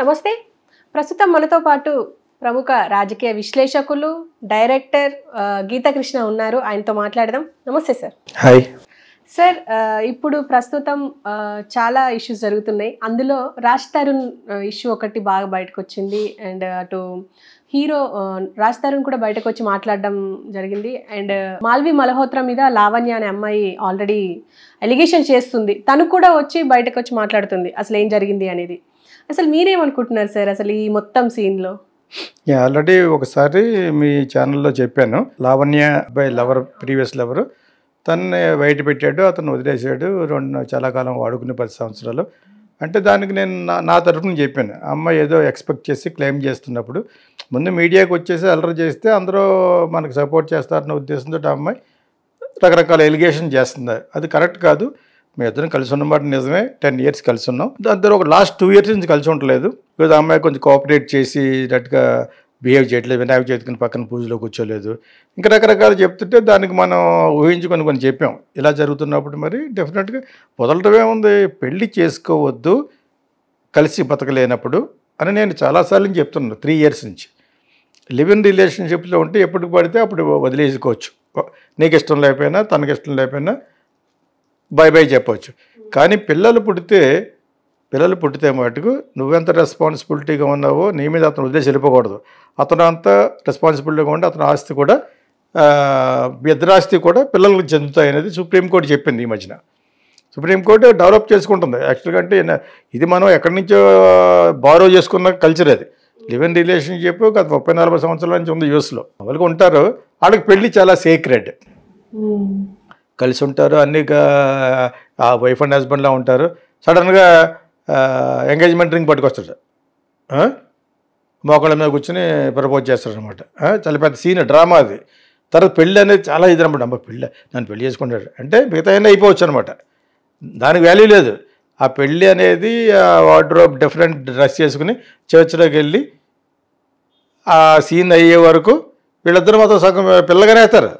నమస్తే ప్రస్తుతం మనతో పాటు ప్రముఖ రాజకీయ విశ్లేషకులు డైరెక్టర్ గీతకృష్ణ ఉన్నారు ఆయనతో మాట్లాడదాం నమస్తే సార్ హాయ్ సార్ ఇప్పుడు ప్రస్తుతం చాలా ఇష్యూస్ జరుగుతున్నాయి అందులో రాజ్ తరుణ్ ఇష్యూ ఒకటి బాగా బయటకు వచ్చింది అండ్ అటు హీరో రాజ్ తరుణ్ కూడా బయటకు వచ్చి మాట్లాడడం జరిగింది అండ్ మాల్వి మల్హోత్రా మీద లావణ్య అనే అమ్మాయి ఆల్రెడీ ఎలిగేషన్ చేస్తుంది తను కూడా వచ్చి బయటకు వచ్చి మాట్లాడుతుంది అసలు ఏం జరిగింది అనేది అసలు మీరేమనుకుంటున్నారు సార్ అసలు ఈ మొత్తం సీన్లో ఆల్రెడీ ఒకసారి మీ ఛానల్లో చెప్పాను లావణ్య అబ్బాయి లవర్ ప్రీవియస్ లవర్ తనని బయట పెట్టాడు అతను వదిలేసాడు రెండు చాలా కాలం వాడుకునే పది సంవత్సరాలు అంటే దానికి నేను నా నా తరఫున చెప్పాను అమ్మాయి ఏదో ఎక్స్పెక్ట్ చేసి క్లెయిమ్ చేస్తున్నప్పుడు ముందు మీడియాకి వచ్చేసి అలర్ చేస్తే అందరూ మనకు సపోర్ట్ చేస్తారన్న ఉద్దేశంతో అమ్మాయి రకరకాల ఎలిగేషన్ చేస్తుంది అది కరెక్ట్ కాదు మేము ఇద్దరం కలిసి ఉన్నమాట నిజమే టెన్ ఇయర్స్ కలిసి ఉన్నాం దాని ఒక లాస్ట్ టూ ఇయర్స్ నుంచి కలిసి ఉండలేదు ఆ అమ్మాయి కొంచెం కోఆపరేట్ చేసి నట్టుగా బిహేవ్ చేయట్లేదు వినాయక చవితికి పక్కన పూజలో కూర్చోలేదు ఇంకా రకరకాలు చెప్తుంటే దానికి మనం ఊహించుకొని కొన్ని చెప్పాం ఇలా జరుగుతున్నప్పుడు మరి డెఫినెట్గా మొదలటమే ఉంది పెళ్లి చేసుకోవద్దు కలిసి బతకలేనప్పుడు అని నేను చాలాసార్లు చెప్తున్నాను త్రీ ఇయర్స్ నుంచి లివ్ ఇన్ రిలేషన్షిప్లో ఉంటే ఎప్పుడు పడితే అప్పుడు వదిలేసుకోవచ్చు నీకు ఇష్టం లేకపోయినా తనకి ఇష్టం లేకపోయినా బై బై చెప్పవచ్చు కానీ పిల్లలు పుడితే పిల్లలు పుట్టితే మటుకు నువ్వెంత రెస్పాన్సిబిలిటీగా ఉన్నావో నీ మీద అతను వదిలేసి వెళ్ళిపోకూడదు అతను అంత రెస్పాన్సిబిలిటీగా ఉండి అతని ఆస్తి కూడా బిద్రాస్తి కూడా పిల్లలకు చెందుతాయి అనేది సుప్రీంకోర్టు చెప్పింది ఈ మధ్యన సుప్రీంకోర్టు డెవలప్ చేసుకుంటుంది యాక్చువల్గా అంటే ఇది మనం ఎక్కడి నుంచో బారో చేసుకున్న కల్చర్ అది లివెన్ రిలేషన్షిప్ గత ముప్పై నలభై సంవత్సరాల నుంచి ఉంది యూస్లో వాళ్ళకి ఉంటారు వాళ్ళకి పెళ్ళి చాలా సీక్రెట్ కలిసి ఉంటారు అన్నీ ఆ వైఫ్ అండ్ హస్బెండ్లా ఉంటారు సడన్గా ఎంగేజ్మెంట్ రింగ్ పట్టుకొస్తాడు మోకాళ్ళ మీద కూర్చొని ప్రపోజ్ చేస్తాడు అనమాట చాలా పెద్ద సీన్ డ్రామా అది తర్వాత పెళ్ళి అనేది చాలా ఇది అనమాట అమ్మ పెళ్ళి నన్ను పెళ్లి చేసుకుంటాడు అంటే మిగతా అయినా అయిపోవచ్చు అనమాట దానికి వాల్యూ లేదు ఆ పెళ్ళి అనేది వార్డ్రోబ్ డిఫరెంట్ డ్రెస్ చేసుకుని చర్చ్లోకి వెళ్ళి ఆ సీన్ అయ్యే వరకు వీళ్ళిద్దరు మాత్రం సగం పిల్లగానే అవుతారు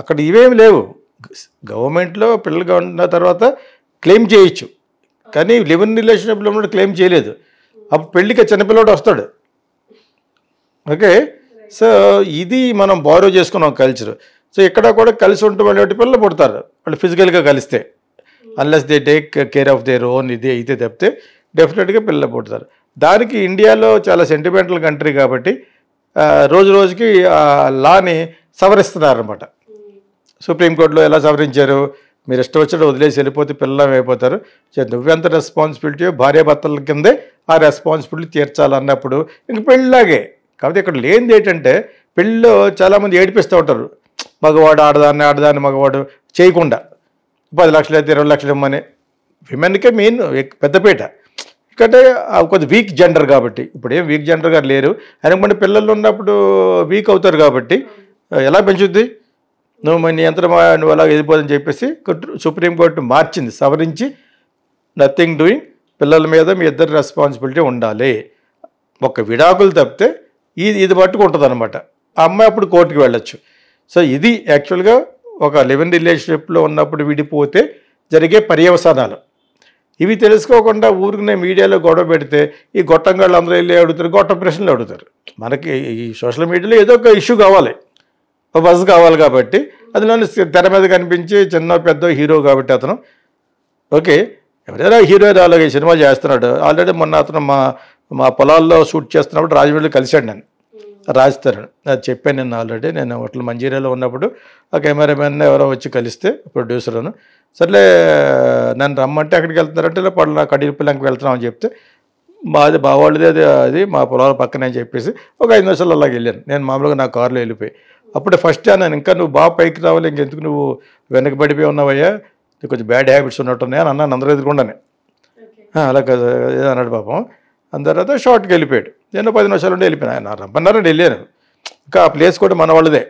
అక్కడ ఇవేమి లేవు గవర్నమెంట్లో పిల్లలుగా ఉన్న తర్వాత క్లెయిమ్ చేయొచ్చు కానీ లివ్ రిలేషన్షిప్లో ఉన్నప్పుడు క్లెయిమ్ చేయలేదు అప్పుడు పెళ్ళికి చిన్నపిల్లడు వస్తాడు ఓకే సో ఇది మనం బారో చేసుకున్నాం కల్చర్ సో ఇక్కడ కూడా కలిసి ఉంటాం వాళ్ళు పిల్లలు పుడతారు వాళ్ళు ఫిజికల్గా కలిస్తే unless they take care of their own ఇది అయితే తప్పితే డెఫినెట్గా పిల్లలు పుడతారు దానికి ఇండియాలో చాలా సెంటిమెంటల్ కంట్రీ కాబట్టి రోజు రోజుకి లాని సవరిస్తున్నారనమాట సుప్రీంకోర్టులో ఎలా సవరించారు మీరు ఇష్టం వచ్చినట్టు వదిలేసి వెళ్ళిపోతే పిల్లలు అయిపోతారు నువ్వెంత రెస్పాన్సిబిలిటీ భార్యాభర్తల కిందే ఆ రెస్పాన్సిబిలిటీ తీర్చాలన్నప్పుడు ఇంక పెళ్ళిలాగే కాబట్టి ఇక్కడ లేనిది ఏంటంటే పెళ్ళిలో చాలామంది ఏడిపిస్తూ ఉంటారు మగవాడు ఆడదాన్ని ఆడదాన్ని మగవాడు చేయకుండా పది లక్షలు అయితే ఇరవై లక్షలు ఇవ్వమని విమెన్కే మెయిన్ పెద్దపేట ఎందుకంటే కొంచెం వీక్ జెండర్ కాబట్టి ఇప్పుడు ఏం వీక్ గారు లేరు అనుకోండి పిల్లలు ఉన్నప్పుడు వీక్ అవుతారు కాబట్టి ఎలా పెంచుద్ది నువ్వు మన యంత్రం నువ్వు అలాగే వెళ్ళిపోదని చెప్పేసి సుప్రీంకోర్టు మార్చింది సవరించి నథింగ్ డూయింగ్ పిల్లల మీద మీ ఇద్దరి రెస్పాన్సిబిలిటీ ఉండాలి ఒక విడాకులు తప్పితే ఇది ఇది పట్టుకుంటుంది అనమాట ఆ అమ్మాయి అప్పుడు కోర్టుకి వెళ్ళొచ్చు సో ఇది యాక్చువల్గా ఒక లివింగ్ రిలేషన్షిప్లో ఉన్నప్పుడు విడిపోతే జరిగే పర్యవసానాలు ఇవి తెలుసుకోకుండా ఊరికనే మీడియాలో గొడవ పెడితే ఈ గొట్టంగాళ్ళు అందరూ వెళ్ళి అడుగుతారు గొట్ట ప్రశ్నలు అడుగుతారు మనకి ఈ సోషల్ మీడియాలో ఏదో ఒక ఇష్యూ కావాలి బస్సు కావాలి కాబట్టి అదిలోని తెర మీద కనిపించి చిన్న పెద్ద హీరో కాబట్టి అతను ఓకే ఎవరైనా హీరో అలాగే సినిమా చేస్తున్నాడు ఆల్రెడీ మొన్న అతను మా మా పొలాల్లో షూట్ చేస్తున్నప్పుడు రాజమండ్రి కలిశాడు నేను రాజస్థాన్ అది చెప్పాను నేను ఆల్రెడీ నేను హోటల్ మంజీరియాలో ఉన్నప్పుడు ఆ కెమెరామెన్ ఎవరో వచ్చి కలిస్తే ప్రొడ్యూసర్ను సర్లే నన్ను రమ్మంటే అక్కడికి వెళ్తున్నారంటే ఇలా కడిగి పిల్లలకి వెళ్తున్నామని చెప్తే మాది మా అది అది మా పొలాల పక్కనే చెప్పేసి ఒక ఐదు నిమిషాలు అలాగే వెళ్ళాను నేను మామూలుగా నా కారులో వెళ్ళిపోయి అప్పుడు ఫస్ట్ అన్నాను ఇంకా నువ్వు బాగా పైకి రావాలి ఇంకెందుకు నువ్వు వెనకబడిపోయి ఉన్నావయ్యా కొంచెం బ్యాడ్ హ్యాబిట్స్ ఉన్నట్టున్నాయి అని అన్నాను అందరూ ఎదుర్కొండానే అలా అన్నాడు పాపం దాని తర్వాత షార్ట్కి వెళ్ళిపోయాడు నేను పది నిమిషాలు ఉండి వెళ్ళిపోయినా ఆయన రంపన్నారని వెళ్ళాను ఇంకా ఆ ప్లేస్ కూడా మన వాళ్ళదే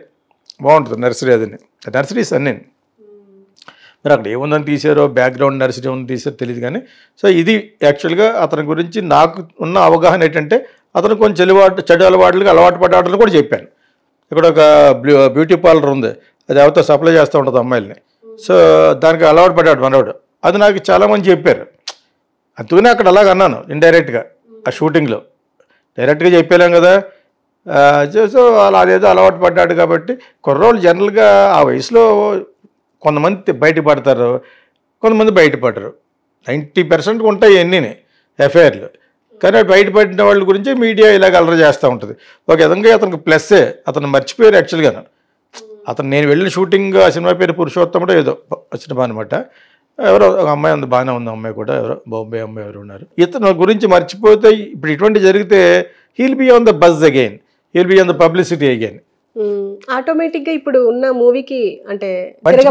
బాగుంటుంది నర్సరీ అదని నర్సరీస్ అన్ని మరి అక్కడ ఏముందని తీసారో బ్యాక్గ్రౌండ్ నర్సరీ ఉందని తీసారో తెలియదు కానీ సో ఇది యాక్చువల్గా అతని గురించి నాకు ఉన్న అవగాహన ఏంటంటే అతను కొంచెం చెలువాటు చెడు అలవాట్లకి అలవాటు పడ్డాడని కూడా చెప్పాను ఇక్కడ ఒక బ్యూటీ పార్లర్ ఉంది అది ఎవరితో సప్లై చేస్తూ ఉంటుంది అమ్మాయిల్ని సో దానికి అలవాటు పడ్డాడు మనవాడు అది నాకు చాలామంది చెప్పారు అందుకనే అక్కడ అలాగ అన్నాను ఇండైరెక్ట్గా ఆ షూటింగ్లో డైరెక్ట్గా చెప్పేలాం కదా సో అలా అదేదో అలవాటు పడ్డాడు కాబట్టి కుర్రోళ్ళు జనరల్గా ఆ వయసులో కొంతమంది బయటపడతారు కొంతమంది బయటపడరు నైంటీ పర్సెంట్ ఉంటాయి అన్నీ ఎఫ్ఐఆర్లు కానీ బయటపడిన వాళ్ళ గురించి మీడియా ఇలాగ అలర చేస్తూ ఉంటుంది ఒక విధంగా అతనికి ప్లస్సే అతను మర్చిపోయారు యాక్చువల్గా అతను నేను వెళ్ళిన షూటింగ్ ఆ సినిమా పేరు పురుషోత్తముడు ఏదో సినిమా అనమాట ఎవరో ఒక అమ్మాయి ఉంది బాగానే ఉంది అమ్మాయి కూడా ఎవరో బొంబాయి అమ్మాయి ఎవరు ఉన్నారు ఇతను గురించి మర్చిపోతే ఇప్పుడు ఇటువంటి జరిగితే he'll be on the bus again he'll be on the publicity again ఆటోమేటిక్గా ఇప్పుడు ఉన్న మూవీకి అంటే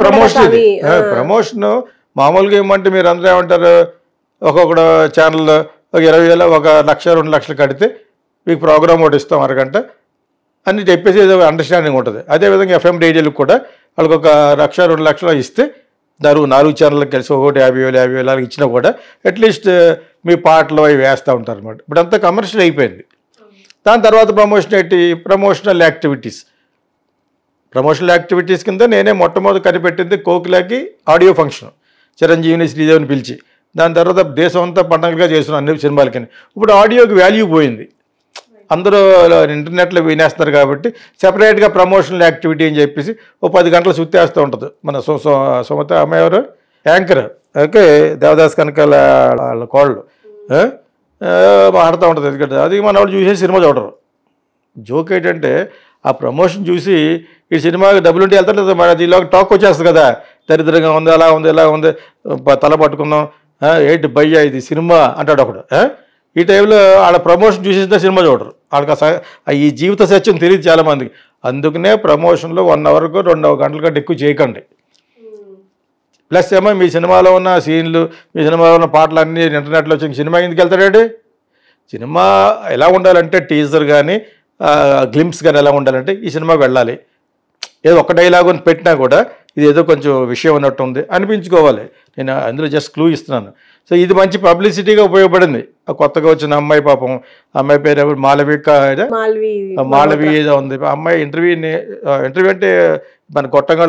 ప్రమోషన్ ప్రమోషన్ మామూలుగా ఏమంటే మీరు అందరూ ఏమంటారు ఒక్కొక్క ఛానల్లో ఒక ఇరవై వేల ఒక లక్ష రెండు లక్షలు కడితే మీకు ప్రోగ్రామ్ ఒకటి ఇస్తాం అరగంట అని చెప్పేసి అండర్స్టాండింగ్ ఉంటుంది అదేవిధంగా ఎఫ్ఎం రేడియోలకు కూడా వాళ్ళకి ఒక లక్ష రెండు లక్షలు ఇస్తే దారు నాలుగు ఛానళ్ళకి కలిసి ఒకటి యాభై వేలు యాభై వేలు అలాగే ఇచ్చినా కూడా అట్లీస్ట్ uh, మీ పాటలు అవి వేస్తూ ఉంటారు అనమాట ఇప్పుడు అంతా కమర్షియల్ అయిపోయింది దాని తర్వాత ప్రమోషన్ ఏంటి ప్రమోషనల్ యాక్టివిటీస్ ప్రమోషనల్ యాక్టివిటీస్ కింద నేనే మొట్టమొదటి కనిపెట్టింది కోకిలాకి ఆడియో ఫంక్షన్ చిరంజీవిని శ్రీదేవిని పిలిచి దాని తర్వాత దేశం అంతా పండగలుగా చేసిన అన్ని సినిమాలకి ఇప్పుడు ఆడియోకి వాల్యూ పోయింది అందరూ ఇంటర్నెట్లో వినేస్తారు కాబట్టి సెపరేట్గా ప్రమోషనల్ యాక్టివిటీ అని చెప్పేసి ఓ పది గంటలు సుత్తేస్తూ ఉంటుంది మన సుమత అమ్మాయి ఎవరు యాంకర్ ఓకే దేవదాస్ కనకాల వాళ్ళ కోళ్ళు ఆడుతూ ఉంటుంది ఎందుకంటే అది మన వాళ్ళు చూసే సినిమా చూడరు జోక్ ఏంటంటే ఆ ప్రమోషన్ చూసి ఈ సినిమాకి ఉంటే వెళ్తారు కదా మరి అది ఇలా టాక్ వచ్చేస్తుంది కదా దరిద్రంగా ఉంది అలా ఉంది ఇలా ఉంది తల పట్టుకుందాం ఏంటి భయ్యా ఇది సినిమా అంటాడు ఒకడు ఈ టైంలో వాళ్ళ ప్రమోషన్ చూసేస్తే సినిమా చూడరు వాళ్ళకి ఈ జీవిత సత్యం తెలియదు చాలామందికి అందుకనే ప్రమోషన్లో వన్ అవర్కు రెండు గంటల కంటే ఎక్కువ చేయకండి ప్లస్ ఏమో మీ సినిమాలో ఉన్న సీన్లు మీ సినిమాలో ఉన్న పాటలు అన్నీ ఇంటర్నెట్లో వచ్చి సినిమా ఎందుకు వెళ్తాడు సినిమా ఎలా ఉండాలంటే టీజర్ కానీ గ్లిమ్స్ కానీ ఎలా ఉండాలంటే ఈ సినిమా వెళ్ళాలి ఏదో ఒక డైలాగు అని పెట్టినా కూడా ఇది ఏదో కొంచెం విషయం ఉన్నట్టు ఉంది అనిపించుకోవాలి నేను అందులో జస్ట్ క్లూ ఇస్తున్నాను సో ఇది మంచి పబ్లిసిటీగా ఉపయోగపడింది ఆ కొత్తగా వచ్చిన అమ్మాయి పాపం అమ్మాయి పేరు ఎవరు మాలవి మాలవి ఏదో ఉంది అమ్మాయి ఇంటర్వ్యూని ఇంటర్వ్యూ అంటే మన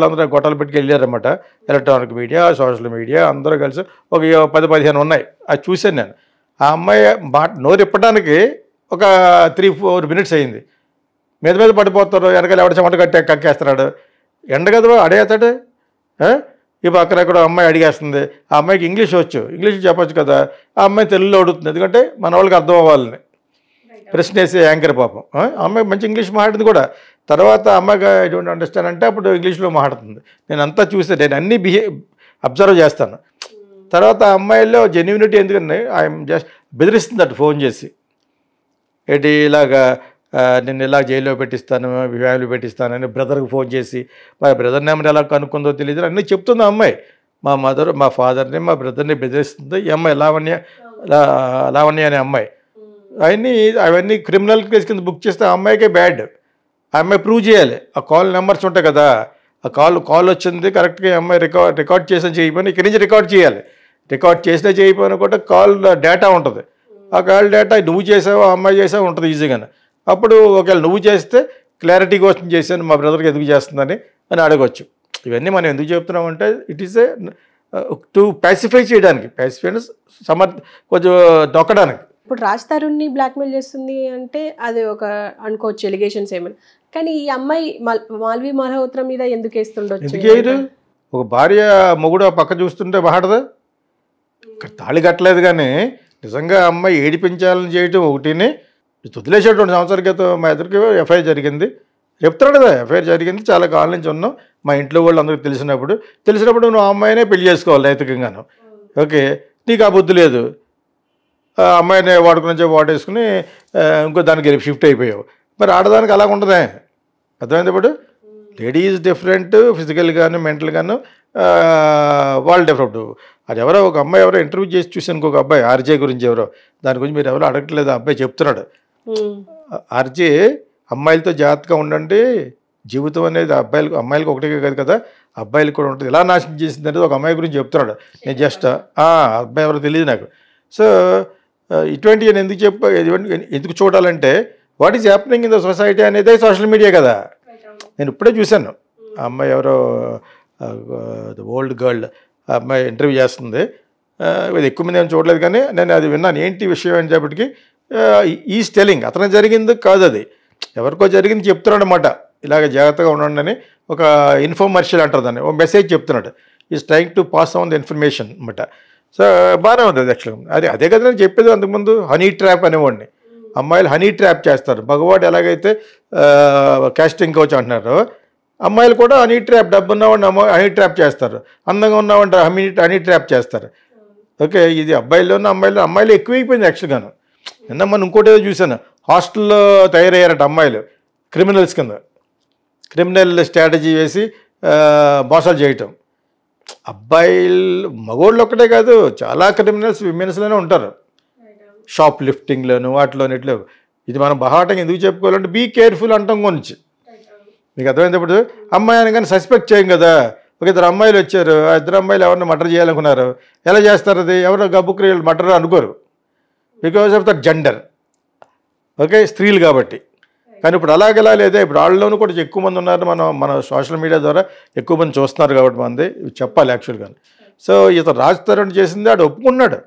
అందరూ గొట్టాలు పెట్టుకు వెళ్ళారనమాట ఎలక్ట్రానిక్ మీడియా సోషల్ మీడియా అందరూ కలిసి ఒక పది పదిహేను ఉన్నాయి అది చూశాను నేను ఆ అమ్మాయి మాట నోరు ఒక త్రీ ఫోర్ మినిట్స్ అయింది మీద మీద పడిపోతారు వెనకాల ఎవడ చెమట కట్టే కక్కేస్తున్నాడు ఎండ కదా అడే అతడు ఇప్పుడు అక్కడక్కడ అమ్మాయి అడిగేస్తుంది ఆ అమ్మాయికి ఇంగ్లీష్ వచ్చు ఇంగ్లీష్ చెప్పొచ్చు కదా ఆ అమ్మాయి తెలుగులో అడుగుతుంది ఎందుకంటే మన వాళ్ళకి అర్థం అవ్వాలని ప్రశ్న వేసే యాంకర్ పాపం అమ్మాయి మంచి ఇంగ్లీష్ మాట్లాడింది కూడా తర్వాత అమ్మాయిగా ఎటువంటి అండర్స్టాండ్ అంటే అప్పుడు ఇంగ్లీష్లో మాట్లాడుతుంది నేను అంతా చూస్తే నేను అన్నీ బిహే అబ్జర్వ్ చేస్తాను hmm. తర్వాత అమ్మాయిల్లో జెన్యునిటీ ఎందుకంటే ఐఎమ్ జస్ట్ బెదిరిస్తుంది అటు ఫోన్ చేసి ఏంటి ఇలాగా నేను ఎలా జైల్లో పెట్టిస్తాను ఫ్యామిలీ పెట్టిస్తానని బ్రదర్కి ఫోన్ చేసి మా బ్రదర్ నెంబర్ ఎలా కనుక్కుందో తెలియదు అన్నీ చెప్తుంది అమ్మాయి మా మదర్ మా ఫాదర్ని మా బ్రదర్ని బెదిరిస్తుంది ఈ అమ్మాయి లావణ్య లావణ్య అనే అమ్మాయి అవన్నీ అవన్నీ క్రిమినల్ కేసు కింద బుక్ చేస్తే ఆ అమ్మాయికే బ్యాడ్ ఆ అమ్మాయి ప్రూవ్ చేయాలి ఆ కాల్ నెంబర్స్ ఉంటాయి కదా ఆ కాల్ కాల్ వచ్చింది కరెక్ట్గా అమ్మాయి రికార్డ్ రికార్డ్ చేసిన చేయమని ఇక్కడి నుంచి రికార్డ్ చేయాలి రికార్డ్ చేసినా చేయకపోయినా కూడా కాల్ డేటా ఉంటుంది ఆ కాల్ డేటా నువ్వు చేసావు అమ్మాయి చేసావు ఉంటుంది ఈజీగానే అప్పుడు ఒకవేళ నువ్వు చేస్తే క్లారిటీ కోసం చేశాను మా బ్రదర్కి ఎందుకు చేస్తుందని అని అడగవచ్చు ఇవన్నీ మనం ఎందుకు చెప్తున్నామంటే it is a to pacify చేయడానికి పాసిఫై సమర్ కొంచెం దొక్కడానికి ఇప్పుడు రాజ్ తరుణ్ని బ్లాక్మెయిల్ చేస్తుంది అంటే అది ఒక అనుకోవచ్చు ఎలిగేషన్స్ ఏమైనా కానీ ఈ అమ్మాయి మాల్వీ మల్హోత్ర మీద ఎందుకు వేస్తుండొచ్చు ఒక భార్య మొగుడు పక్క చూస్తుంటే బాడదా తాళి కట్టలేదు కానీ నిజంగా అమ్మాయి ఏడిపించాలని చేయటం ఒకటిని వదిలేసేటువంటి సంవత్సరాల క్రితం మా ఇద్దరికి ఎఫ్ఐఆర్ జరిగింది చెప్తాడు కదా ఎఫ్ఐఆర్ జరిగింది చాలా కాలం నుంచి ఉన్నాం మా ఇంట్లో వాళ్ళు అందరికి తెలిసినప్పుడు తెలిసినప్పుడు నువ్వు అమ్మాయినే పెళ్లి చేసుకోవాలి నైతికంగాను ఓకే నీకు ఆ బుద్ధి లేదు ఆ అమ్మాయిని వాడుకుని వాడేసుకుని ఇంకో దానికి షిఫ్ట్ అయిపోయావు మరి ఆడదానికి అలాగ ఉండదే అర్థమైంది ఇప్పుడు లేడీస్ డిఫరెంట్ ఫిజికల్ గాను మెంటల్ గాను వాళ్ళు డిఫరెంట్ అది ఎవరో ఒక అమ్మాయి ఎవరో ఇంటర్వ్యూ చేసి చూసాను ఇంకొక అబ్బాయి ఆర్జే గురించి ఎవరో దాని గురించి మీరు ఎవరో అడగట్లేదు అబ్బాయి చెప్తున్నాడు అర్జీ అమ్మాయిలతో జాగ్రత్తగా ఉండండి జీవితం అనేది అబ్బాయిలకు అమ్మాయిలకు ఒకటే కాదు కదా అబ్బాయిలకు కూడా ఉంటుంది ఎలా నాశనం చేసింది అనేది ఒక అమ్మాయి గురించి చెప్తున్నాడు నేను జస్ట్ అబ్బాయి ఎవరో తెలియదు నాకు సో ఇటువంటి నేను ఎందుకు చెప్ప ఎందుకు చూడాలంటే what is happening in the society అనేది సోషల్ మీడియా కదా నేను ఇప్పుడే చూశాను ఆ అమ్మాయి ఎవరో ఓల్డ్ గర్ల్ ఆ అమ్మాయి ఇంటర్వ్యూ చేస్తుంది ఇది ఎక్కువ మంది ఏమైనా చూడలేదు కానీ నేను అది విన్నాను ఏంటి విషయం అని చెప్పటికి ఈ స్టెలింగ్ అతను జరిగింది కాదు అది ఎవరికో జరిగింది చెప్తున్నాడు అనమాట ఇలాగ జాగ్రత్తగా ఉండండి అని ఒక ఇన్ఫర్మర్షియల్ అంటారు దాన్ని ఒక మెసేజ్ చెప్తున్నాడు is trying to pass on the information అనమాట సో బాగానే ఉంది అది యాక్చువల్గా అది అదే కదా నేను చెప్పేది అంతకుముందు హనీ ట్రాప్ అనేవాడిని అమ్మాయిలు హనీ ట్రాప్ చేస్తారు భగవాడు ఎలాగైతే క్యాస్టింగ్ కోచ్ అంటున్నారు అమ్మాయిలు కూడా హనీ ట్రాప్ డబ్బు ఉన్నవాడిని అమ్మాయి హనీ ట్రాప్ చేస్తారు అందంగా ఉన్నవాడిని హనీ హనీ ట్రాప్ చేస్తారు ఓకే ఇది అబ్బాయిల్లోనూ అమ్మాయిలో అమ్మాయిలు ఎక్కువైపోయింది యాక్చువల్గాను నిన్న మనం ఇంకోటి ఏదో చూశాను హాస్టల్లో తయారయ్యారట అమ్మాయిలు క్రిమినల్స్ కింద క్రిమినల్ స్ట్రాటజీ వేసి మోసాలు చేయటం అబ్బాయిలు మగోళ్ళు ఒక్కటే కాదు చాలా క్రిమినల్స్ విమెన్స్లోనే ఉంటారు షాప్ లిఫ్టింగ్లోను వాటిలోనిట్లో ఇది మనం బహాటంగా ఎందుకు చెప్పుకోవాలంటే బీ కేర్ఫుల్ అంటాం గురించి మీకు అర్థమైనప్పుడు అమ్మాయి అని కానీ సస్పెక్ట్ చేయం కదా ఒక ఇద్దరు అమ్మాయిలు వచ్చారు ఆ ఇద్దరు అమ్మాయిలు ఎవరిని మటర్ చేయాలనుకున్నారు ఎలా చేస్తారు అది ఎవరు గబ్బు క్రియలు మటర్ అనుకోరు because of the gender okay స్త్రీలు కాబట్టి కానీ ఇప్పుడు అలాగేలా లేదా ఇప్పుడు వాళ్ళలోనూ కూడా ఎక్కువ మంది ఉన్నారు మనం మన సోషల్ మీడియా ద్వారా ఎక్కువ మంది చూస్తున్నారు కాబట్టి మంది చెప్పాలి యాక్చువల్గా సో ఇతను రాజధారణి చేసింది ఆడు ఒప్పుకున్నాడు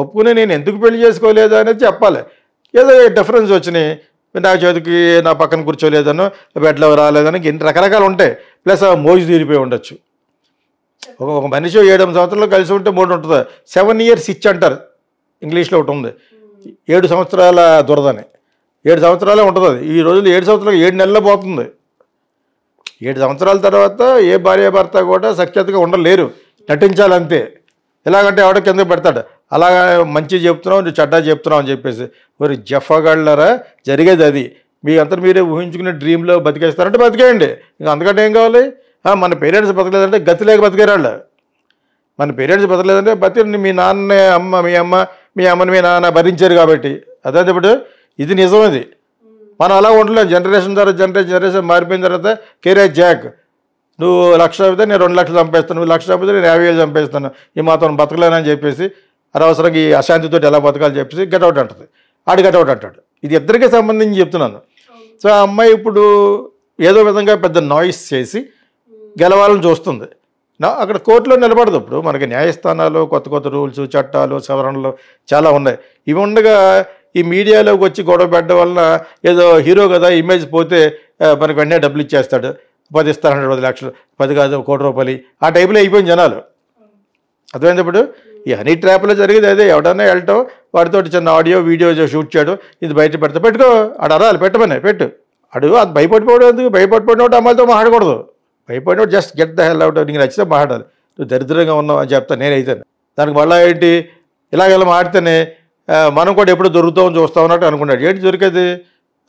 ఒప్పుకుని నేను ఎందుకు పెళ్లి చేసుకోలేదు అనేది చెప్పాలి ఏదో డిఫరెన్స్ వచ్చినాయి నా చేతికి నా పక్కన కూర్చోలేదను బెడ్లో రాలేదని ఎన్ని రకరకాలు ఉంటాయి ప్లస్ ఆ మోజు తీరిపోయి ఉండొచ్చు ఒక మనిషి ఏడు సంవత్సరాలు కలిసి ఉంటే మూడు ఉంటుంది సెవెన్ ఇయర్స్ ఇచ్చి అంటారు ఇంగ్లీష్లో ఒకటి ఉంది ఏడు సంవత్సరాల దురదని ఏడు సంవత్సరాలే ఉంటుంది అది ఈ రోజుల్లో ఏడు సంవత్సరాలు ఏడు నెలలు పోతుంది ఏడు సంవత్సరాల తర్వాత ఏ భార్యాభర్త కూడా సఖ్యతగా ఉండలేరు నటించాలంతే ఎలాగంటే ఎవడ కింద పెడతాడు అలాగా మంచి చెప్తున్నావు నువ్వు చెడ్డా చెప్తున్నావు అని చెప్పేసి మరి జఫగాళ్ళరా జరిగేది అది మీ అంతా మీరే ఊహించుకునే డ్రీమ్లో బతికేస్తారంటే బతికేయండి ఇంకా అందుకంటే ఏం కావాలి మన పేరెంట్స్ బతకలేదంటే గతి లేక బతికేరాళ్ళు మన పేరెంట్స్ బతకలేదంటే బతికండి మీ నాన్న అమ్మ మీ అమ్మ మీ అమ్మని మీ నాన్న భరించారు కాబట్టి అదే ఇప్పుడు ఇది నిజం ఇది మనం అలా ఉండలేదు జనరేషన్ తర్వాత జనరేషన్ జనరేషన్ మారిపోయిన తర్వాత కేరే జాక్ నువ్వు లక్ష చంపితే నేను రెండు లక్షలు చంపేస్తాను నువ్వు లక్ష చంపితే నేను యాభై వేలు చంపేస్తాను ఈ మాత్రం బతకలేనని చెప్పేసి అనవసరంగా ఈ అశాంతితో ఎలా బతకాలి చెప్పేసి గటౌట్ అంటుంది ఆడు గటౌట్ అంటాడు ఇది ఇద్దరికీ సంబంధించి చెప్తున్నాను సో ఆ అమ్మాయి ఇప్పుడు ఏదో విధంగా పెద్ద నాయిస్ చేసి గెలవాలని చూస్తుంది నా అక్కడ కోర్టులో నిలబడదు ఇప్పుడు మనకి న్యాయస్థానాలు కొత్త కొత్త రూల్స్ చట్టాలు సవరణలు చాలా ఉన్నాయి ఇవి ఉండగా ఈ మీడియాలోకి వచ్చి గొడవ పెట్టడం వలన ఏదో హీరో కదా ఇమేజ్ పోతే మనకు వెంటనే డబ్బులు ఇచ్చేస్తాడు పది ఇస్తారు హండ్రెడ్ పది లక్షలు పది కాదు కోటి రూపాయలు ఆ టైపులో అయిపోయింది జనాలు అర్థమైంది ఇప్పుడు ఈ హనీ ట్రాప్లో జరిగేది అదే ఎవడన్నా వెళ్ళటం వాడితో చిన్న ఆడియో వీడియో షూట్ చేయడం ఇది బయట పెడితే పెట్టుకో ఆడ అరాలి పెట్టమని పెట్టు అడుగు అది భయపడిపోవడం ఎందుకు భయపడిపోవడం అమ్మాయితో మాట్లాడకూడదు భయపడినప్పుడు just get the hell out నీకు నచ్చితే మాట్లాడాలి నువ్వు దరిద్రంగా ఉన్నావు అని చెప్తాను నేనైతే దానికి మళ్ళీ ఏంటి ఇలాగెలా మాడితేనే మనం కూడా ఎప్పుడు దొరుకుతామని చూస్తాం అన్నట్టు అనుకున్నాడు ఏంటి దొరికేది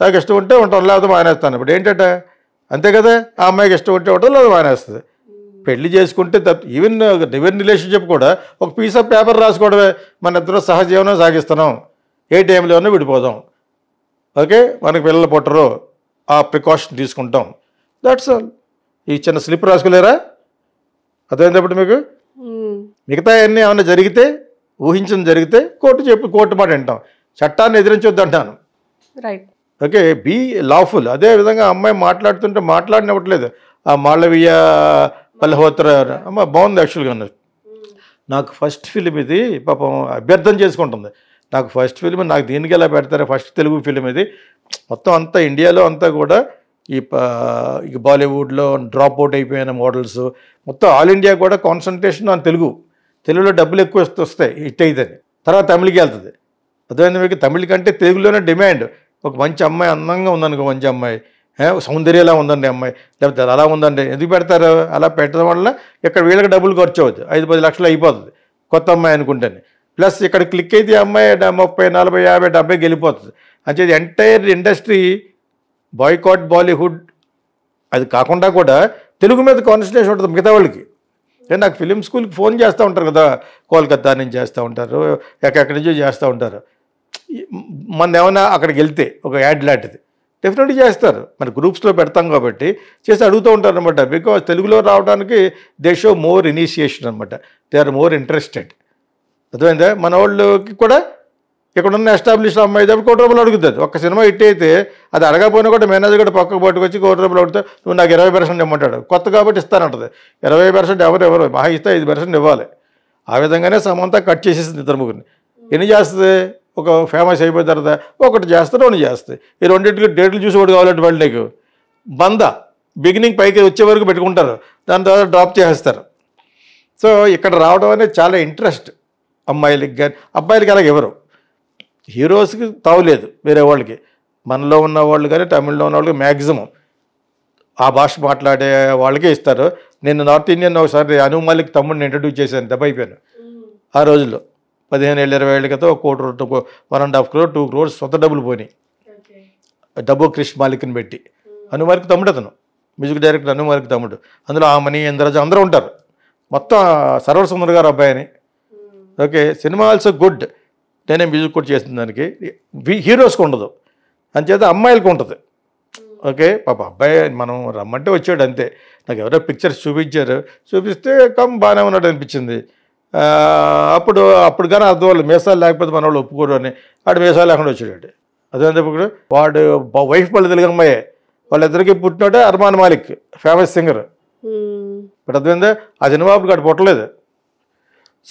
నాకు ఇష్టం ఉంటే ఉంటాం లేకపోతే మానేస్తాను ఇప్పుడు ఏంటట అంతే కదా ఆ అమ్మాయికి ఇష్టం ఉంటే ఉంటాం లేదా మానేస్తుంది పెళ్లి చేసుకుంటే తప్ప ఈవెన్ ఈవెన్ రిలేషన్షిప్ కూడా ఒక పీస్ ఆఫ్ పేపర్ రాసుకోవడమే మన ఇద్దరు సహజీవనం సాగిస్తున్నాం ఏ టైంలోనూ విడిపోదాం ఓకే మనకు పిల్లలు పుట్టరు ఆ ప్రికాషన్ తీసుకుంటాం దట్స్ ఆల్ ఈ చిన్న స్లిప్ రాసుకోలేరా అదేంటప్పుడు మీకు మిగతా అన్నీ ఏమైనా జరిగితే ఊహించడం జరిగితే కోర్టు చెప్పి కోర్టు మాట వింటాం చట్టాన్ని ఎదిరించొద్దు అంటాను రైట్ ఓకే బీ లాఫుల్ అదే విధంగా అమ్మాయి మాట్లాడుతుంటే మాట్లాడినవ్వట్లేదు ఆ మాళవీయ పల్హోత్ర అమ్మ బాగుంది యాక్చువల్గా అన్నారు నాకు ఫస్ట్ ఫిలిం ఇది పాపం అభ్యర్థం చేసుకుంటుంది నాకు ఫస్ట్ ఫిలిం నాకు దీనికి ఎలా పెడతారు ఫస్ట్ తెలుగు ఫిలిం ఇది మొత్తం అంతా ఇండియాలో అంతా కూడా ఈ బాలీవుడ్లో డ్రాప్ అవుట్ అయిపోయిన మోడల్స్ మొత్తం ఆల్ ఇండియా కూడా కాన్సన్ట్రేషన్ ఆన్ తెలుగు తెలుగులో డబ్బులు ఎక్కువ వస్తాయి హిట్ అవుతుంది తర్వాత తమిళకి వెళ్తుంది అదేవిధంగా మీకు తమిళ కంటే తెలుగులోనే డిమాండ్ ఒక మంచి అమ్మాయి అందంగా ఉందనుకో మంచి అమ్మాయి సౌందర్యలా ఉందండి అమ్మాయి లేకపోతే అలా ఉందండి ఎందుకు పెడతారు అలా పెట్టడం వల్ల ఇక్కడ వీళ్ళకి డబ్బులు ఖర్చు అవుతుంది ఐదు పది లక్షలు అయిపోతుంది కొత్త అమ్మాయి అనుకుంటేనే ప్లస్ ఇక్కడ క్లిక్ అయితే అమ్మాయి ముప్పై నలభై యాభై డెబ్బై గెలిపోతుంది అంటే ఎంటైర్ ఇండస్ట్రీ బాయ్కాట్ బాలీవుడ్ అది కాకుండా కూడా తెలుగు మీద కాన్సన్ట్రేషన్ ఉంటుంది మిగతా వాళ్ళకి నాకు ఫిలిం స్కూల్కి ఫోన్ చేస్తూ ఉంటారు కదా కోల్కత్తా నుంచి చేస్తూ ఉంటారు ఎక్కడెక్కడి నుంచో చేస్తూ ఉంటారు మన ఏమైనా అక్కడికి వెళ్తే ఒక యాడ్ లాంటిది డెఫినెట్గా చేస్తారు మన గ్రూప్స్లో పెడతాం కాబట్టి చేసి అడుగుతూ ఉంటారు అనమాట బికాజ్ తెలుగులో రావడానికి దే షో మోర్ ఇనీషియేషన్ అనమాట దే ఆర్ మోర్ ఇంట్రెస్టెడ్ అర్థమైందా మన వాళ్ళకి కూడా ఇక్కడ ఉన్న ఎస్టాబ్లిష్ అమ్మాయి తప్పి కోటి రూపాయలు అడుగుతుంది ఒక సినిమా హిట్ అయితే అది అడగపోయినా కూడా మేనేజర్ కూడా పక్కకు పట్టుకొచ్చి కోటి రూపాయలు అడిగితే నువ్వు నాకు ఇరవై పర్సెంట్ ఇమ్మంటాడు కొత్త కాబట్టి ఇస్తానంటది ఇరవై పర్సెంట్ ఎవరు ఎవరు మహా ఇస్తే ఐదు పర్సెంట్ ఇవ్వాలి ఆ విధంగానే సమంతా కట్ చేసేసింది ఇద్దరు ముగ్గురిని ఎన్ని చేస్తుంది ఒక ఫేమస్ అయిపోయిన తర్వాత ఒకటి చేస్తే రెండు చేస్తాయి ఈ రెండింటికి డేట్లు చూసి ఒకటి కావాలంటే వాళ్ళు నీకు బంద బిగినింగ్ పైకి వచ్చే వరకు పెట్టుకుంటారు దాని తర్వాత డ్రాప్ చేసేస్తారు సో ఇక్కడ రావడం అనేది చాలా ఇంట్రెస్ట్ అమ్మాయిలకి కానీ అబ్బాయిలకి అలాగే ఎవరు హీరోస్కి తావులేదు వేరే వాళ్ళకి మనలో ఉన్న వాళ్ళు కానీ తమిళ్లో ఉన్న వాళ్ళకి మ్యాక్సిమం ఆ భాష మాట్లాడే వాళ్ళకే ఇస్తారు నేను నార్త్ ఇండియన్ ఒకసారి అనుమాలిక్ తమ్ముడిని ఇంట్రడ్యూస్ చేశాను దెబ్బ అయిపోయాను ఆ రోజుల్లో పదిహేను ఏళ్ళ ఇరవై ఏళ్ళ క్రితం కోటి one and half crore two crores సొంత డబ్బులు పోయినాయి డబ్బు క్రిష్ మాలిక్ని పెట్టి అనుమారికి తమ్ముడు అతను మ్యూజిక్ డైరెక్టర్ అనుమారికి తమ్ముడు అందులో ఆ మనీ ఇంద్రజ అందరూ ఉంటారు మొత్తం సర్వసుందర్ గారు అబ్బాయి అని ఓకే సినిమా ఆల్సో గుడ్ నేనే మ్యూజిక్ కూడా చేసిన దానికి హీరోస్కి ఉండదు అంచేత అమ్మాయిలకు ఉంటుంది ఓకే పాప అబ్బాయి మనం రమ్మంటే వచ్చాడు అంతే నాకు ఎవరో పిక్చర్స్ చూపించారు చూపిస్తే కమ్ బాగానే ఉన్నాడు అనిపించింది అప్పుడు అప్పుడు కానీ అర్థవాళ్ళు మేసాలు లేకపోతే మన వాళ్ళు ఒప్పుకోరు అని వాడు మేసాలు లేకుండా వచ్చాడు అదే ఇప్పుడు వాడు వైఫ్ మళ్ళీ తెలుగు అమ్మాయే వాళ్ళిద్దరికీ పుట్టినోడే అర్మాన్ మాలిక్ ఫేమస్ సింగర్ ఇప్పుడు అర్థమైందా ఆ సినిమా అప్పుడు పుట్టలేదు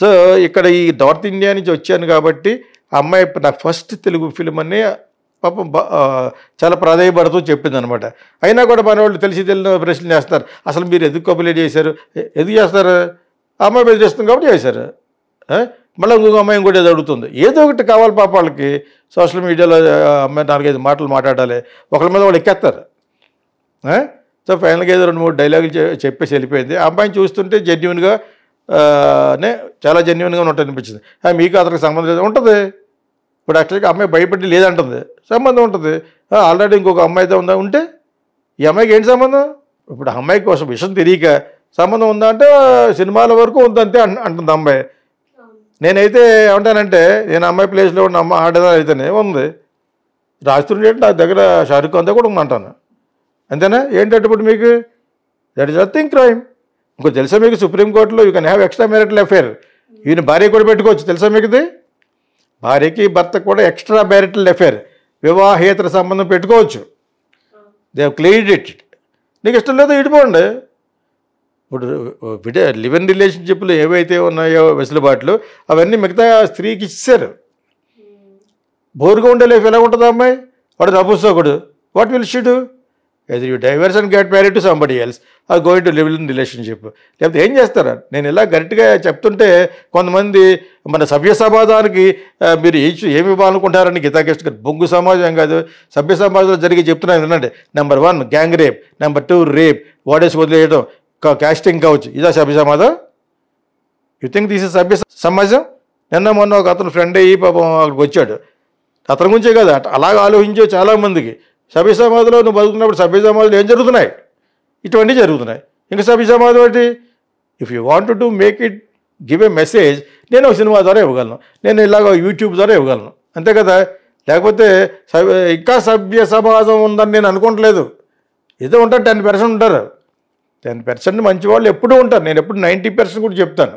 సో ఇక్కడ ఈ నార్త్ ఇండియా నుంచి వచ్చాను కాబట్టి అమ్మాయి నాకు ఫస్ట్ తెలుగు ఫిలిం అని పాపం చాలా ప్రాధాయపడుతూ చెప్పింది అనమాట అయినా కూడా మన వాళ్ళు తెలిసి తెలియని ప్రశ్నలు చేస్తారు అసలు మీరు ఎందుకు కంప్లీట్ చేశారు ఎందుకు చేస్తారు అమ్మాయి చేస్తుంది కాబట్టి చేశారు మళ్ళీ ఇంకొక అమ్మాయిని కూడా ఏదో అడుగుతుంది ఏదో ఒకటి కావాలి పాప వాళ్ళకి సోషల్ మీడియాలో అమ్మాయి నాలుగైదు మాటలు మాట్లాడాలి ఒకళ్ళ మీద వాళ్ళు ఎక్కేస్తారు సో ఫైనల్గా ఏదో రెండు మూడు డైలాగులు చెప్పేసి వెళ్ళిపోయింది అమ్మాయిని చూస్తుంటే జెన్యున్గా నే చాలా జెన్యున్గా ఉన్నట్టు అనిపించింది ఆ మీకు అతనికి సంబంధం లేదు ఉంటుంది ఇప్పుడు యాక్చువల్గా అమ్మాయి భయపెట్టి లేదంటుంది సంబంధం ఉంటుంది ఆల్రెడీ ఇంకొక అమ్మాయితో ఉందా ఉంటే ఈ అమ్మాయికి ఏంటి సంబంధం ఇప్పుడు అమ్మాయి కోసం విషయం తెలియక సంబంధం ఉందా అంటే సినిమాల వరకు ఉందంతే అంటుంది అమ్మాయి నేనైతే ఏమంటానంటే నేను అమ్మాయి ప్లేస్లో ఉన్న అమ్మ ఆడేదా అయితేనే ఉంది రాజుతుండే అంటే నా దగ్గర షారుఖ్ అంతా కూడా ఉందంటాను అంతేనా ఏంటంటే ఇప్పుడు మీకు that is a thing crime ఇంకో తెలుసా మీకు సుప్రీంకోర్టులో you can have extra marital affair ఈయన భార్య కూడా పెట్టుకోవచ్చు తెలుసా మీకు ఇది భార్యకి భర్త కూడా ఎక్స్ట్రా మ్యారిటల్ అఫేర్ వివాహేతర సంబంధం పెట్టుకోవచ్చు దే క్లీడ్ ఇట్ నీకు ఇష్టం లేదు ఇడిపోండి ఇప్పుడు లివెన్ లివ్ ఇన్ రిలేషన్షిప్లు ఏవైతే ఉన్నాయో వెసులుబాట్లు అవన్నీ మిగతా స్త్రీకి ఇచ్చారు బోరుగా ఉండే లైఫ్ ఎలా ఉంటుందా అమ్మాయి వాడు నపుస్తకుడు వాట్ విల్ షీ డూ ఏదో you divorce and get married to somebody else or going to live in relationship లేకపోతే ఏం చేస్తారా నేను ఇలా గట్టిగా చెప్తుంటే కొంతమంది మన సభ్య సమాజానికి మీరు ఏమి ఇవ్వాలనుకుంటారని కృష్ణ గారు బొంగు సమాజం కాదు సభ్య సమాజంలో జరిగి చెప్తున్నాను ఏంటంటే number one gang rape number two rape వాడేసి వదిలేయడం క్యాస్టింగ్ కావచ్చు ఇదా సభ్య సమాజం యూ థింక్ దిస్ ఇస్ సభ్య సమాజం నిన్న మొన్న ఒక అతను ఫ్రెండ్ అయ్యి పాపం అక్కడికి వచ్చాడు అతని గురించే కదా అలాగ ఆలోచించే చాలామందికి సభ్య సమాజంలో నువ్వు బతుకున్నప్పుడు సభ్య సమాజంలో ఏం జరుగుతున్నాయి ఇటువంటివి జరుగుతున్నాయి ఇంకా సభ్య సమాజం ఏంటి if you want to make it give a message నేను ఒక సినిమా ద్వారా ఇవ్వగలను నేను ఇలాగ యూట్యూబ్ ద్వారా ఇవ్వగలను అంతే కదా లేకపోతే ఇంకా సభ్య సమాజం ఉందని నేను అనుకోవట్లేదు ఏదో ఉంటారు టెన్ పర్సెంట్ ఉంటారు టెన్ పర్సెంట్ మంచి వాళ్ళు ఎప్పుడూ ఉంటారు నేను ఎప్పుడు నైంటీ పర్సెంట్ కూడా చెప్తాను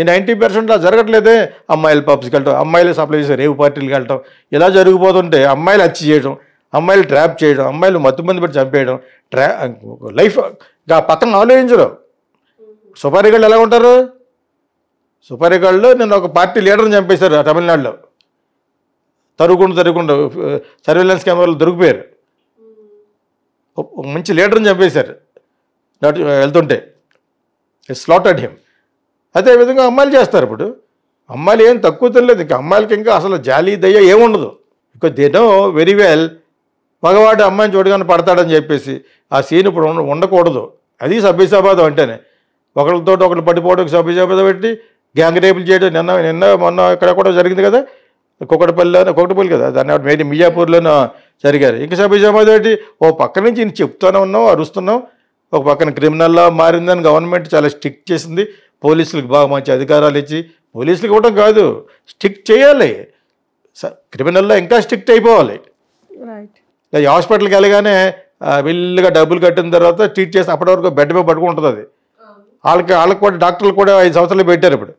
ఈ నైంటీ పర్సెంట్ అలా జరగట్లేదే అమ్మాయిలు పబ్స్కి వెళ్ళటం అమ్మాయిలు సప్లై చేసే రేవు పార్టీలకు వెళ్ళటం ఇలా జరిగిపోతుంటే అమ్మాయిలు హత్య చేయడం అమ్మాయిలు ట్రాప్ చేయడం అమ్మాయిలు మత్తుమంది పెట్టి చంపేయడం ట్రా లైఫ్ ఆ పక్కన ఆలోచించరు సుపారిగాళ్ళు ఎలా ఉంటారు సుపారిగాళ్ళు నేను ఒక పార్టీ లీడర్ని చంపేశారు తమిళనాడులో తరుగుకుండా తరుగుకుండా సర్వేలెన్స్ కెమెరాలు దొరికిపోయారు మంచి లీడర్ని చంపేశారు దాటి వెళ్తుంటే స్లాటెడ్ హిమ్ అదేవిధంగా అమ్మాయిలు చేస్తారు ఇప్పుడు అమ్మాయిలు ఏం తక్కువ తెలియదు ఇంకా అమ్మాయిలకి ఇంకా అసలు జాలి దయ్య ఏముండదు ఇంకా దే వెరీ వెల్ మగవాడి అమ్మాయిని చూడగానే పడతాడని చెప్పేసి ఆ సీన్ ఇప్పుడు ఉండకూడదు అది సభ్యసభాదం అంటేనే ఒకరితో ఒకరు పడిపోవడం సభ్యసభాదం పెట్టి గ్యాంగ్ రేపులు చేయడం నిన్న నిన్న మొన్న ఇక్కడ కూడా జరిగింది కదా కుకటపల్లిలోనే కుక్కటపల్లి కదా దాన్ని మెయిన్ మియాపూర్లోనో జరిగారు ఇంకా సభ్యసభాదం ఏంటి ఓ పక్క నుంచి నేను చెప్తూనే ఉన్నాం అరుస్తున్నాం ఒక పక్కన క్రిమినల్లా మారిందని గవర్నమెంట్ చాలా స్టిక్ చేసింది పోలీసులకు బాగా మంచి అధికారాలు ఇచ్చి పోలీసులకు ఇవ్వడం కాదు స్టిక్ చేయాలి క్రిమినల్లో ఇంకా స్ట్రిక్ట్ అయిపోవాలి రైట్ ఈ హాస్పిటల్కి వెళ్ళగానే వెళ్ళిగా డబ్బులు కట్టిన తర్వాత ట్రీట్ చేసి అప్పటి వరకు బెడ్ మీద పట్టుకుంటుంది అది వాళ్ళకి వాళ్ళకి కూడా డాక్టర్లు కూడా ఐదు సంవత్సరాలు పెట్టారు ఇప్పుడు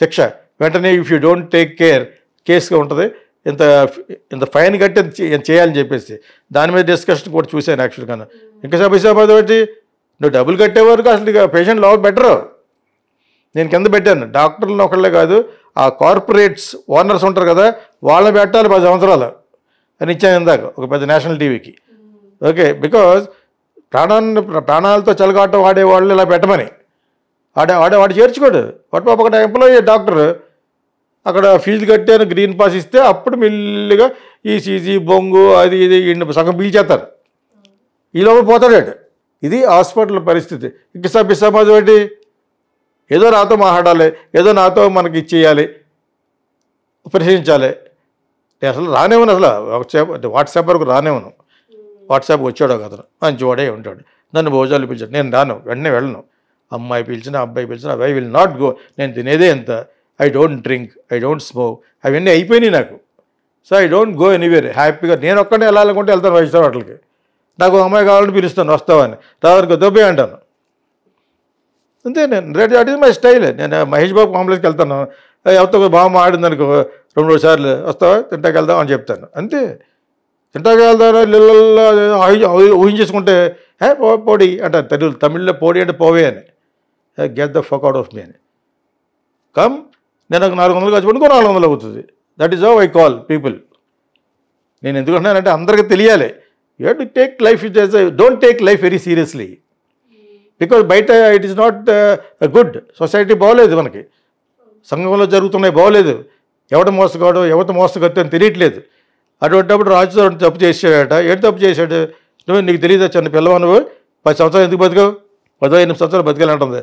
శిక్ష వెంటనే if you don't take care కేసుగా ఉంటుంది ఇంత ఇంత ఫైన్ కట్టి చేయాలని చెప్పేసి దాని మీద డిస్కషన్ కూడా చూశాను యాక్చువల్గా ఇంకా సభ్యసాబాద్ ఒకటి నువ్వు డబ్బులు కట్టే వరకు అసలు పేషెంట్ లోపల బెటర్ నేను కింద పెట్టాను డాక్టర్లను ఒకళ్ళే కాదు ఆ కార్పొరేట్స్ ఓనర్స్ ఉంటారు కదా వాళ్ళని పెట్టాలి పది సంవత్సరాలు అని ఇచ్చాను ఇందాక ఒక పెద్ద నేషనల్ టీవీకి ఓకే బికాజ్ ప్రాణాన్ని ప్రాణాలతో వాడే వాళ్ళు ఇలా పెట్టమని ఆడే ఆడే వాడు చేర్చుకోడు వాటి పాప ఒక ఎంప్లాయీ డాక్టర్ అక్కడ ఫీజు కట్టాను గ్రీన్ పాస్ ఇస్తే అప్పుడు మెల్లిగా ఈ సీజీ బొంగు అది ఇది సగం పీల్చేస్తారు ఈ లోపల పోతాడు ఇది హాస్పిటల్ పరిస్థితి ఇక సమాజం ఏంటి ఏదో నాతో మాట్లాడాలి ఏదో నాతో మనకి ఇచ్చేయాలి పరిశీలించాలి నేను అసలు రానేవను అసలు వాట్సాప్ వాట్సాప్ వరకు రానివ్వను వాట్సాప్ వచ్చాడు ఒక అతను వాడే ఉంటాడు నన్ను భోజనాలు పిలిచాడు నేను రాను వెంటనే వెళ్ళను అమ్మాయి పిలిచిన అబ్బాయి పిలిచిన ఐ విల్ నాట్ గో నేను తినేదే ఎంత I don't drink I don't smoke అవన్నీ అయిపోయినాయి నాకు so I don't go anywhere హ్యాపీగా నేను ఒక్కడే వెళ్ళాలనుకుంటే వెళ్తాను వైష్ణవ హోటల్కి నాకు అమ్మాయి కావాలని పిలుస్తాను వస్తావని తర్వాత దొబ్బే అంటాను అంతే నేను rate that is my style నేను మహేష్ బాబు కాంప్లెక్స్కి వెళ్తాను ఎవరితో బాగా ఆడిందనుకో రెండు మూడు సార్లు వస్తావా తింటాకెళ్దాం అని చెప్తాను అంతే తింటాకెళ్దారా నీళ్ళల్లో ఊహించేసుకుంటే హే పో పోడి అంటారు తెలుగు తమిళ్లో పోడి అంటే పోవే అని get the fuck out of me అని కమ్ నేను ఒక నాలుగు వందలు ఖర్చు పెట్టుకో నాలుగు వందలు అవుతుంది that is how I call people నేను ఎందుకంటున్నానంటే అందరికీ తెలియాలి you have to take life is don't take life very seriously because బయట it is not good society బాగోలేదు మనకి సంఘంలో జరుగుతున్నాయి బాగోలేదు ఎవడు మోసగాడు ఎవరి మోసగత్తు అని తెలియట్లేదు అటువంటిప్పుడు రాజుదారు తప్పు చేసాడట ఏం తప్పు చేశాడు నువ్వు నీకు తెలియదు చిన్న పిల్లవా నువ్వు పది సంవత్సరాలు ఎందుకు బతికావు పదో ఎనిమిది సంవత్సరాలు బతికాలంటుంది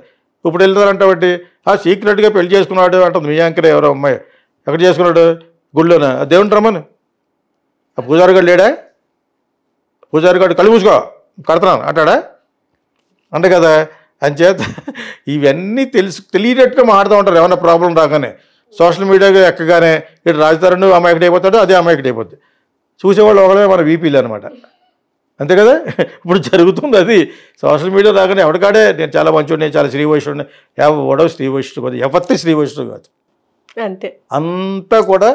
ఇప్పుడు వెళ్తారంటే ఆ సీక్రెట్గా పెళ్లి చేసుకున్నాడు అంటుంది మీ యాంకర్ ఎవరో అమ్మాయి ఎక్కడ చేసుకున్నాడు గుళ్ళోనా ఆ దేవుని రమ్మని ఆ పూజారి గారు లేడా పూజారి గారు కళ్ళు మూసుకో కడతాను అంటాడా అంట కదా అని చేత ఇవన్నీ తెలుసు తెలియనట్టుగా మాడుతూ ఉంటారు ఏమైనా ప్రాబ్లం రాగానే సోషల్ మీడియాకి ఎక్కగానే ఇటు రాజధాని అమాయకుడు అయిపోతాడు అదే అమాయకుడు అయిపోద్ది చూసేవాళ్ళు ఒకళ్ళే మన వీపీలు అనమాట అంతే కదా ఇప్పుడు జరుగుతుంది అది సోషల్ మీడియా రాగానే ఎవరికాడే నేను చాలా మంచివాడు నేను చాలా శ్రీవైష్ణుడిని ఎవడో శ్రీవైష్ణుడు కాదు ఎవరి శ్రీవైష్ణుడు కాదు అంతే అంతా కూడా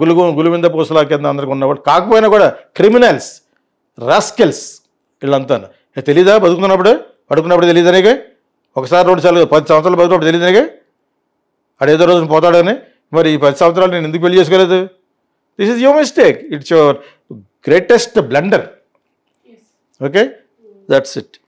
గులుగు గులువింద పూసల కింద అందరికి ఉన్నవాడు కాకపోయినా కూడా క్రిమినల్స్ రాస్కెల్స్ వీళ్ళంతా తెలీదా బతుకుతున్నప్పుడు పడుకున్నప్పుడు తెలియదు అనేక ఒకసారి రెండు సార్లు పది సంవత్సరాలు బతుకున్నప్పుడు అనేక అడేదో రోజున పోతాడని మరి ఈ పది సంవత్సరాలు నేను ఎందుకు పెళ్లి చేసుకోలేదు this is your mistake it's your greatest blunder okay that's it